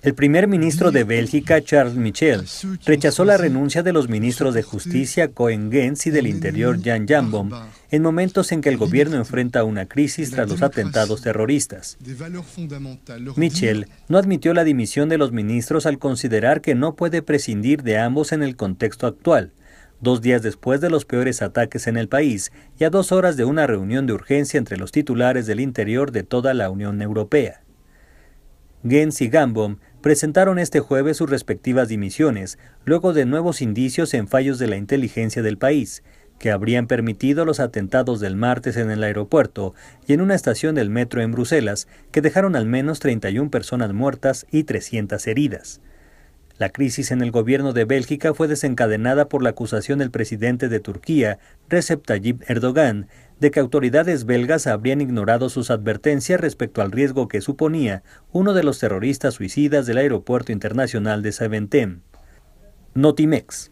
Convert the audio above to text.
El primer ministro de Bélgica, Charles Michel, rechazó la renuncia de los ministros de Justicia Cohen Gens y del Interior Jan Jambom en momentos en que el gobierno enfrenta una crisis tras los atentados terroristas. Michel no admitió la dimisión de los ministros al considerar que no puede prescindir de ambos en el contexto actual, dos días después de los peores ataques en el país y a dos horas de una reunión de urgencia entre los titulares del interior de toda la Unión Europea. Gens y Gambom presentaron este jueves sus respectivas dimisiones, luego de nuevos indicios en fallos de la inteligencia del país, que habrían permitido los atentados del martes en el aeropuerto y en una estación del metro en Bruselas, que dejaron al menos 31 personas muertas y 300 heridas. La crisis en el gobierno de Bélgica fue desencadenada por la acusación del presidente de Turquía, Recep Tayyip Erdogan, de que autoridades belgas habrían ignorado sus advertencias respecto al riesgo que suponía uno de los terroristas suicidas del Aeropuerto Internacional de Saventem. Notimex.